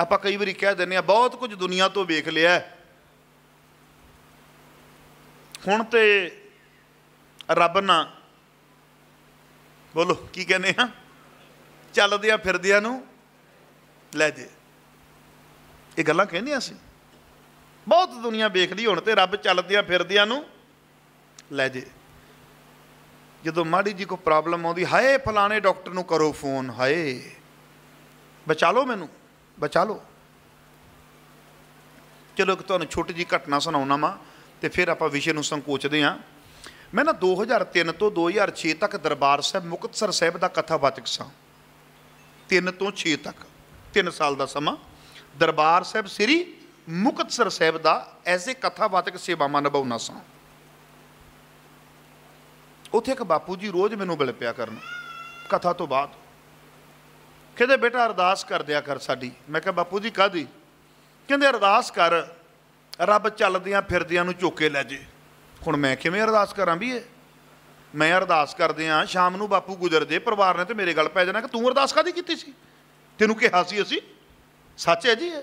ਆਪਾਂ ਕਈ ਵਾਰੀ ਕਹਿ ਦਿੰਨੇ ਆ ਬਹੁਤ ਕੁਝ ਦੁਨੀਆ ਤੋਂ ਵੇਖ ਲਿਆ ਹੁਣ ਤੇ ਰੱਬ ਨਾ ਬੋਲੋ ਕੀ ਕਹਿੰਦੇ ਆ ਚੱਲਦੇ ਆ ਫਿਰਦੇ ਆ ਨੂੰ ਲੈ ਜੇ ਇਹ ਗੱਲਾਂ ਕਹਿੰਦੇ ਸੀ ਬਹੁਤ ਦੁਨੀਆ ਵੇਖ ਲਈ ਹੁਣ ਤੇ ਰੱਬ ਚੱਲਦੇ ਆ ਫਿਰਦੇ ਆ ਨੂੰ ਲੈ ਜੇ ਜਦੋਂ ਮਾੜੀ ਜੀ ਕੋ ਪ੍ਰੋਬਲਮ ਆਉਂਦੀ ਹਾਏ ਫਲਾਣੇ ਡਾਕਟਰ ਨੂੰ ਕਰੋ ਫੋਨ ਹਾਏ ਬਚਾ ਲਓ ਮੈਨੂੰ ਬਚਾ ਲਓ ਚਲੋ ਇੱਕ ਤੁਹਾਨੂੰ ਛੋਟੀ ਜੀ ਘਟਨਾ ਸੁਣਾਉਣਾ ਮਾ ਤੇ ਫਿਰ ਆਪਾਂ ਵਿਸ਼ੇ ਨੂੰ ਸੰਕੋਚਦੇ ਹਾਂ ਮੈਂ ਨਾ 2003 ਤੋਂ 2006 ਤੱਕ ਦਰਬਾਰ ਸਾਹਿਬ ਮੁਕਤਸਰ ਸਾਹਿਬ ਦਾ ਕਥਾਵਾਚਕ ਸਾਂ 3 ਤੋਂ 6 ਤੱਕ 3 ਸਾਲ ਦਾ ਸਮਾਂ ਦਰਬਾਰ ਸਾਹਿਬ ਸ੍ਰੀ ਮੁਕਤਸਰ ਸਾਹਿਬ ਦਾ ਐਸੇ ਕਥਾਵਾਚਕ ਸੇਵਾਵਾਂ ਨਿਭਾਉਣਾ ਸਾਂ ਉੱਥੇ ਇੱਕ ਬਾਪੂ ਜੀ ਰੋਜ਼ ਮੈਨੂੰ ਬਲਪਿਆ ਪਿਆ ਕਰਨ ਕਥਾ ਤੋਂ ਬਾਅਦ ਕਹਿੰਦੇ ਬੇਟਾ ਅਰਦਾਸ ਕਰ ਦਿਆ ਕਰ ਸਾਡੀ ਮੈਂ ਕਿਹਾ ਬਾਪੂ ਜੀ ਕਾਦੀ ਕਹਿੰਦੇ ਅਰਦਾਸ ਕਰ ਰੱਬ ਚੱਲਦਿਆਂ ਫਿਰਦਿਆਂ ਨੂੰ ਚੋਕੇ ਲੈ ਜੇ ਹੁਣ ਮੈਂ ਕਿਵੇਂ ਅਰਦਾਸ ਕਰਾਂ ਵੀ ਇਹ ਮੈਂ ਅਰਦਾਸ ਕਰਦੇ ਆ ਸ਼ਾਮ ਨੂੰ ਬਾਪੂ ਗੁਜ਼ਰਦੇ ਪਰਿਵਾਰ ਨੇ ਤੇ ਮੇਰੇ ਗੱਲ ਪੈ ਜਾਣਾ ਕਿ ਤੂੰ ਅਰਦਾਸ ਕਾਦੀ ਕੀਤੀ ਸੀ ਤੈਨੂੰ ਕਿਹਾ ਸੀ ਅਸੀਂ ਸੱਚ ਹੈ ਜੀ ਇਹ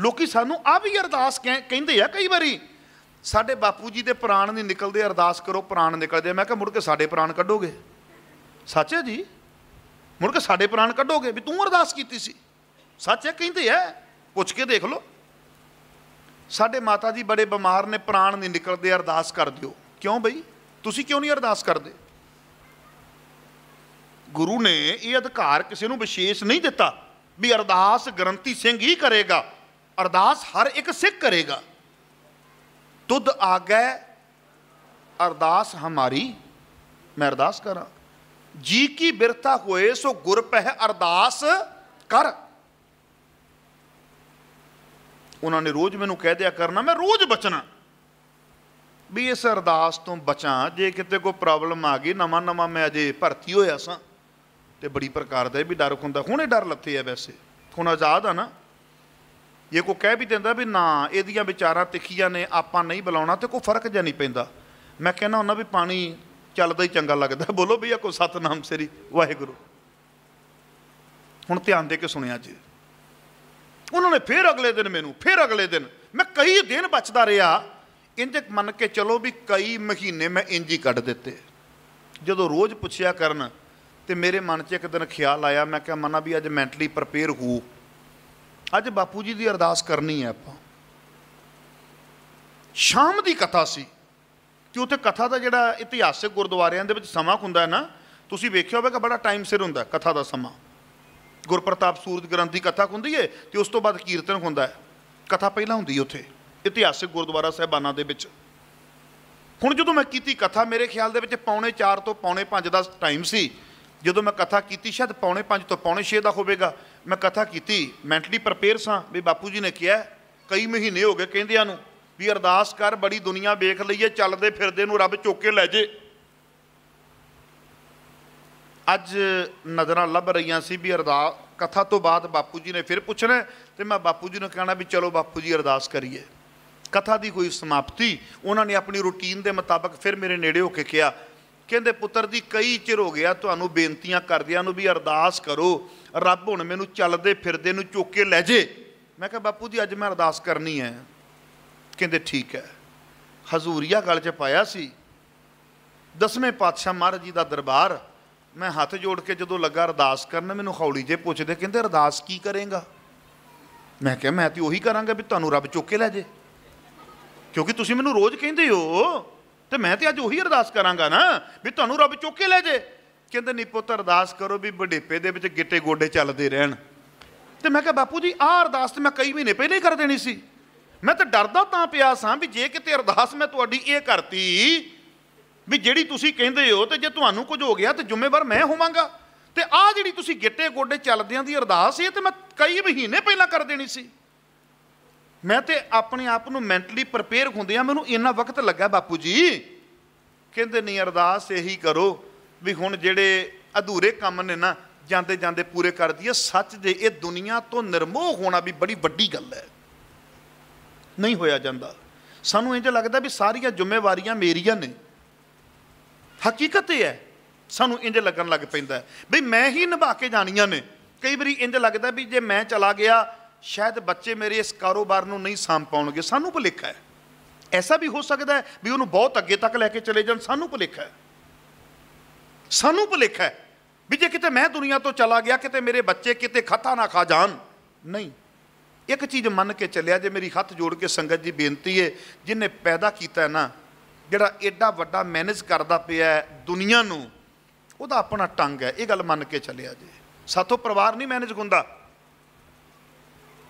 ਲੋਕੀ ਸਾਨੂੰ ਆ ਵੀ ਅਰਦਾਸ ਕਹਿੰਦੇ ਆ ਕਈ ਵਾਰੀ ਸਾਡੇ ਬਾਪੂ ਜੀ ਦੇ ਪ੍ਰਾਣ ਨਹੀਂ ਨਿਕਲਦੇ ਅਰਦਾਸ ਕਰੋ ਪ੍ਰਾਣ ਨਿਕਲਦੇ ਮੈਂ ਕਿਹਾ ਮੁੜ ਕੇ ਸਾਡੇ ਪ੍ਰਾਣ ਕੱਢੋਗੇ ਸੱਚ ਹੈ ਜੀ ਮੁੜ ਕੇ ਸਾਡੇ ਪ੍ਰਾਣ ਕੱਢੋਗੇ ਵੀ ਤੂੰ ਅਰਦਾਸ ਕੀਤੀ ਸੀ ਸੱਚ ਹੈ ਕਹਿੰਦੇ ਐ ਪੁੱਛ ਕੇ ਦੇਖ ਲਓ ਸਾਡੇ ਮਾਤਾ ਜੀ ਬੜੇ ਬਿਮਾਰ ਨੇ ਪ੍ਰਾਣ ਨਹੀਂ ਨਿਕਲਦੇ ਅਰਦਾਸ ਕਰ ਦਿਓ ਕਿਉਂ ਬਈ ਤੁਸੀਂ ਕਿਉਂ ਨਹੀਂ ਅਰਦਾਸ ਕਰਦੇ ਗੁਰੂ ਨੇ ਇਹ ਅਧਿਕਾਰ ਕਿਸੇ ਨੂੰ ਵਿਸ਼ੇਸ਼ ਨਹੀਂ ਦਿੱਤਾ ਵੀ ਅਰਦਾਸ ਗਰੰਤੀ ਸਿੰਘ ਹੀ ਕਰੇਗਾ ਅਰਦਾਸ ਹਰ ਇੱਕ ਸਿੱਖ ਕਰੇਗਾ ਤੁਧ ਆਗੈ ਅਰਦਾਸ ਹਮਾਰੀ ਮੈਂ ਅਰਦਾਸ ਕਰਾਂ ਜੀ ਕੀ ਬਿਰਥਾ ਹੋਏ ਸੋ ਗੁਰ ਪਹਿ ਅਰਦਾਸ ਕਰ ਉਹਨਾਂ ਨੇ ਰੋਜ਼ ਮੈਨੂੰ ਕਹਿ ਦਿਆ ਕਰਨਾ ਮੈਂ ਰੋਜ਼ ਬਚਣਾ ਵੀ ਇਸ ਅਰਦਾਸ ਤੋਂ ਬਚਾਂ ਜੇ ਕਿਤੇ ਕੋਈ ਪ੍ਰੋਬਲਮ ਆ ਗਈ ਨਵਾਂ ਨਵਾਂ ਮੈਂ ਅਜੇ ਭਰਤੀ ਹੋਇਆ ਸਾਂ ਤੇ ਬੜੀ ਪ੍ਰਕਾਰ ਦਾ ਇਹ ਵੀ ਡਰ ਹੁੰਦਾ ਹੁਣੇ ਡਰ ਲੱਥੇ ਆ ਵੈਸੇ ਹੁਣ ਆਜ਼ਾਦ ਆ ਨਾ ਇਹ ਕੋ ਕਹਿ ਵੀ ਦਿੰਦਾ ਵੀ ਨਾ ਇਹਦੀਆਂ ਵਿਚਾਰਾਂ ਤਿੱਖੀਆਂ ਨੇ ਆਪਾਂ ਨਹੀਂ ਬੁਲਾਉਣਾ ਤੇ ਕੋਈ ਫਰਕ ਜਿਹਾ ਨਹੀਂ ਪੈਂਦਾ ਮੈਂ ਕਹਿੰਦਾ ਉਹਨਾਂ ਵੀ ਪਾਣੀ ਚੱਲਦਾ ਹੀ ਚੰਗਾ ਲੱਗਦਾ ਬੋਲੋ ਭਈਆ ਕੋ ਸਤਨਾਮ ਸ੍ਰੀ ਵਾਹਿਗੁਰੂ ਹੁਣ ਧਿਆਨ ਦੇ ਕੇ ਸੁਣਿਆ ਜੀ ਉਹਨਾਂ ਨੇ ਫੇਰ ਅਗਲੇ ਦਿਨ ਮੈਨੂੰ ਫੇਰ ਅਗਲੇ ਦਿਨ ਮੈਂ ਕਈ ਦਿਨ ਬਚਦਾ ਰਿਹਾ ਇੰਜ ਮੰਨ ਕੇ ਚਲੋ ਵੀ ਕਈ ਮਹੀਨੇ ਮੈਂ ਇੰਜ ਹੀ ਕੱਢ ਦਿੱਤੇ ਜਦੋਂ ਰੋਜ਼ ਪੁੱਛਿਆ ਕਰਨ ਤੇ ਮੇਰੇ ਮਨ 'ਚ ਇੱਕ ਦਿਨ ਖਿਆਲ ਆਇਆ ਮੈਂ ਕਿਹਾ ਮਨਾ ਵੀ ਅੱਜ ਮੈਂਟਲੀ ਪ੍ਰਪੇਅਰ ਹੋ ਅੱਜ ਬਾਪੂ ਜੀ ਦੀ ਅਰਦਾਸ ਕਰਨੀ ਹੈ ਆਪਾਂ ਸ਼ਾਮ ਦੀ ਕਥਾ ਸੀ ਤੇ ਉੱਥੇ ਕਥਾ ਦਾ ਜਿਹੜਾ ਇਤਿਹਾਸਿਕ ਗੁਰਦੁਆਰਿਆਂ ਦੇ ਵਿੱਚ ਸਮਾਂ ਹੁੰਦਾ ਹੈ ਨਾ ਤੁਸੀਂ ਵੇਖਿਆ ਹੋਵੇਗਾ ਬੜਾ ਟਾਈਮ ਸਿਰ ਹੁੰਦਾ ਕਥਾ ਦਾ ਸਮਾਂ ਗੁਰਪ੍ਰਤਾਪ ਸੂਰਤ ਗ੍ਰੰਥੀ ਕਥਾ ਹੁੰਦੀ ਏ ਤੇ ਉਸ ਤੋਂ ਬਾਅਦ ਕੀਰਤਨ ਹੁੰਦਾ ਹੈ ਕਥਾ ਪਹਿਲਾਂ ਹੁੰਦੀ ਉੱਥੇ ਇਤਿਹਾਸਿਕ ਗੁਰਦੁਆਰਾ ਸਹਿਬਾਨਾ ਦੇ ਵਿੱਚ ਹੁਣ ਜਦੋਂ ਮੈਂ ਕੀਤੀ ਕਥਾ ਮੇਰੇ ਖਿਆਲ ਦੇ ਵਿੱਚ ਪੌਣੇ 4 ਤੋਂ ਪੌਣੇ 5 ਦਾ ਟਾਈਮ ਸੀ ਜਦੋਂ ਮੈਂ ਕਥਾ ਕੀਤੀ ਸ਼ਾਇਦ ਪੌਣੇ 5 ਤੋਂ ਪੌਣੇ 6 ਦਾ ਹੋਵੇਗਾ ਮੈਂ ਕਥਾ ਕੀਤੀ ਮੈਂਟਲੀ ਪ੍ਰਪੇਅਰ ਸਾਂ ਵੀ ਬਾਪੂ ਜੀ ਨੇ ਕਿਹਾ ਕਈ ਮਹੀਨੇ ਹੋ ਗਏ ਕਹਿੰਦਿਆਂ ਨੂੰ ਵੀ ਅਰਦਾਸ ਕਰ ਬੜੀ ਦੁਨੀਆ ਵੇਖ ਲਈਏ ਚੱਲਦੇ ਫਿਰਦੇ ਨੂੰ ਰੱਬ ਚੁੱਕ ਕੇ ਲੈ ਜੇ ਅੱਜ ਨਜ਼ਰਾਂ ਲੱਭ ਰਹੀਆਂ ਸੀ ਵੀ ਅਰਦਾਸ ਕਥਾ ਤੋਂ ਬਾਅਦ ਬਾਪੂ ਜੀ ਨੇ ਫਿਰ ਪੁੱਛਣਾ ਤੇ ਮੈਂ ਬਾਪੂ ਜੀ ਨੂੰ ਕਹਿਣਾ ਵੀ ਚਲੋ ਬਾਪੂ ਜੀ ਅਰਦਾਸ ਕਰੀਏ ਕਥਾ ਦੀ ਕੋਈ ਸਮਾਪਤੀ ਉਹਨਾਂ ਨੇ ਆਪਣੀ ਰੁਟੀਨ ਦੇ ਮੁਤਾਬਕ ਫਿਰ ਮੇਰੇ ਨੇੜੇ ਹੋ ਕੇ ਕਿਹਾ ਕਹਿੰਦੇ ਪੁੱਤਰ ਦੀ ਕਈ ਚਿਰ ਹੋ ਗਿਆ ਤੁਹਾਨੂੰ ਬੇਨਤੀਆਂ ਕਰਦਿਆਂ ਨੂੰ ਵੀ ਅਰਦਾਸ ਕਰੋ ਰੱਬ ਹੁਣ ਮੈਨੂੰ ਚੱਲਦੇ ਫਿਰਦੇ ਨੂੰ ਚੁੱਕ ਕੇ ਲੈ ਜੇ ਮੈਂ ਕਿਹਾ ਬਾਪੂ ਜੀ ਅੱਜ ਮੈਂ ਅਰਦਾਸ ਕਰਨੀ ਹੈ ਕਹਿੰਦੇ ਠੀਕ ਹੈ ਹਜ਼ੂਰੀਆ ਗੱਲ 'ਚ ਪਾਇਆ ਸੀ ਦਸਵੇਂ ਪਾਤਸ਼ਾਹ ਮਹਾਰਾਜ ਜੀ ਦਾ ਦਰਬਾਰ ਮੈਂ ਹੱਥ ਜੋੜ ਕੇ ਜਦੋਂ ਲੱਗਾ ਅਰਦਾਸ ਕਰਨ ਮੈਨੂੰ ਖੌਲੀ ਜੇ ਪੁੱਛਦੇ ਕਹਿੰਦੇ ਅਰਦਾਸ ਕੀ ਕਰੇਗਾ ਮੈਂ ਕਿਹਾ ਮੈਂ ਤੇ ਉਹੀ ਕਰਾਂਗਾ ਵੀ ਤੁਹਾਨੂੰ ਰੱਬ ਚੁੱਕ ਕੇ ਲੈ ਜੇ ਕਿਉਂਕਿ ਤੁਸੀਂ ਮੈਨੂੰ ਰੋਜ਼ ਕਹਿੰਦੇ ਹੋ ਤੇ ਮੈਂ ਤੇ ਅੱਜ ਉਹੀ ਅਰਦਾਸ ਕਰਾਂਗਾ ਨਾ ਵੀ ਤੁਹਾਨੂੰ ਰੱਬ ਚੁੱਕ ਕੇ ਲੈ ਜੇ ਕਹਿੰਦੇ ਨਹੀਂ ਪੁੱਤ ਅਰਦਾਸ ਕਰੋ ਵੀ ਬਡੇਪੇ ਦੇ ਵਿੱਚ ਗਿੱਟੇ ਗੋਡੇ ਚੱਲਦੇ ਰਹਿਣ ਤੇ ਮੈਂ ਕਿਹਾ ਬਾਪੂ ਜੀ ਆਹ ਅਰਦਾਸ ਤੇ ਮੈਂ ਕਈ ਮਹੀਨੇ ਪਹਿਲੇ ਹੀ ਕਰ ਦੇਣੀ ਸੀ ਮੈਂ ਤਾਂ ਡਰਦਾ ਤਾਂ ਪਿਆ ਸਾਂ ਵੀ ਜੇ ਕਿਤੇ ਅਰਦਾਸ ਮੈਂ ਤੁਹਾਡੀ ਇਹ ਕਰਤੀ ਵੀ ਜਿਹੜੀ ਤੁਸੀਂ ਕਹਿੰਦੇ ਹੋ ਤੇ ਜੇ ਤੁਹਾਨੂੰ ਕੁਝ ਹੋ ਗਿਆ ਤੇ ਜ਼ਿੰਮੇਵਾਰ ਮੈਂ ਹੋਵਾਂਗਾ ਤੇ ਆ ਜਿਹੜੀ ਤੁਸੀਂ ਗਿੱਟੇ ਗੋਡੇ ਚੱਲਦਿਆਂ ਦੀ ਅਰਦਾਸ ਇਹ ਤੇ ਮੈਂ ਕਈ ਮਹੀਨੇ ਪਹਿਲਾਂ ਕਰ ਦੇਣੀ ਸੀ ਮੈਂ ਤੇ ਆਪਣੇ ਆਪ ਨੂੰ ਮੈਂਟਲੀ ਪ੍ਰਪੇਅਰ ਹੁੰਦੇ ਆ ਮੈਨੂੰ ਇੰਨਾ ਵਕਤ ਲੱਗਾ ਬਾਪੂ ਜੀ ਕਹਿੰਦੇ ਨਹੀਂ ਅਰਦਾਸ ਇਹੀ ਕਰੋ ਵੀ ਹੁਣ ਜਿਹੜੇ ਅਧੂਰੇ ਕੰਮ ਨੇ ਨਾ ਜਾਂਦੇ ਜਾਂਦੇ ਪੂਰੇ ਕਰ ਦਈਏ ਸੱਚ ਦੇ ਇਹ ਦੁਨੀਆ ਤੋਂ ਨਿਰਮੋਹ ਹੋਣਾ ਵੀ ਬੜੀ ਵੱਡੀ ਗੱਲ ਹੈ ਨਹੀਂ ਹੋਇਆ ਜਾਂਦਾ ਸਾਨੂੰ ਇੰਜ ਲੱਗਦਾ ਵੀ ਸਾਰੀਆਂ ਜ਼ਿੰਮੇਵਾਰੀਆਂ ਮੇਰੀਆਂ ਨੇ ਹਕੀਕਤ ਇਹ ਹੈ ਸਾਨੂੰ ਇੰਜ ਲੱਗਣ ਲੱਗ ਪੈਂਦਾ ਵੀ ਮੈਂ ਹੀ ਨਿਭਾ ਕੇ ਜਾਣੀਆਂ ਨੇ ਕਈ ਵਾਰੀ ਇੰਜ ਲੱਗਦਾ ਵੀ ਜੇ ਮੈਂ ਚਲਾ ਗਿਆ ਸ਼ਾਇਦ ਬੱਚੇ ਮੇਰੇ ਇਸ ਕਾਰੋਬਾਰ ਨੂੰ ਨਹੀਂ ਸਾਂਭ ਪਾਉਣਗੇ ਸਾਨੂੰ ਭੁਲੇਖਾ ਹੈ ਐਸਾ ਵੀ ਹੋ ਸਕਦਾ ਹੈ ਵੀ ਉਹਨੂੰ ਬਹੁਤ ਅੱਗੇ ਤੱਕ ਲੈ ਕੇ ਚਲੇ ਜਾਣ ਸਾਨੂੰ ਭੁਲੇਖਾ ਹੈ ਸਾਨੂੰ ਭੁਲੇਖਾ ਹੈ ਵੀ ਜੇ ਕਿਤੇ ਮੈਂ ਦੁਨੀਆ ਤੋਂ ਚਲਾ ਗਿਆ ਕਿਤੇ ਮੇਰੇ ਬੱਚੇ ਕਿਤੇ ਖਤਾ ਨਾ ਖਾ ਜਾਣ ਨਹੀਂ ਇੱਕ ਚੀਜ਼ ਮੰਨ ਕੇ ਚੱਲਿਆ ਜੇ ਮੇਰੀ ਹੱਥ ਜੋੜ ਕੇ ਸੰਗਤ ਜੀ ਬੇਨਤੀ ਏ ਜਿਨੇ ਪੈਦਾ ਕੀਤਾ ਨਾ ਜਿਹੜਾ ਐਡਾ ਵੱਡਾ ਮੈਨੇਜ ਕਰਦਾ ਪਿਆ ਦੁਨੀਆ ਨੂੰ ਉਹਦਾ ਆਪਣਾ ਟੰਗ ਹੈ ਇਹ ਗੱਲ ਮੰਨ ਕੇ ਚੱਲਿਆ ਜੇ ਸਾਥੋਂ ਪਰਿਵਾਰ ਨਹੀਂ ਮੈਨੇਜ ਹੁੰਦਾ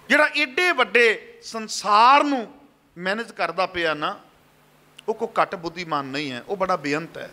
ਜਿਹੜਾ ਐਡੇ ਵੱਡੇ ਸੰਸਾਰ ਨੂੰ ਮੈਨੇਜ ਕਰਦਾ ਪਿਆ ਨਾ ਉਹ ਕੋ ਘੱਟ ਬੁੱਧੀਮਾਨ ਨਹੀਂ ਹੈ ਉਹ ਬੜਾ ਬੇਅੰਤ ਹੈ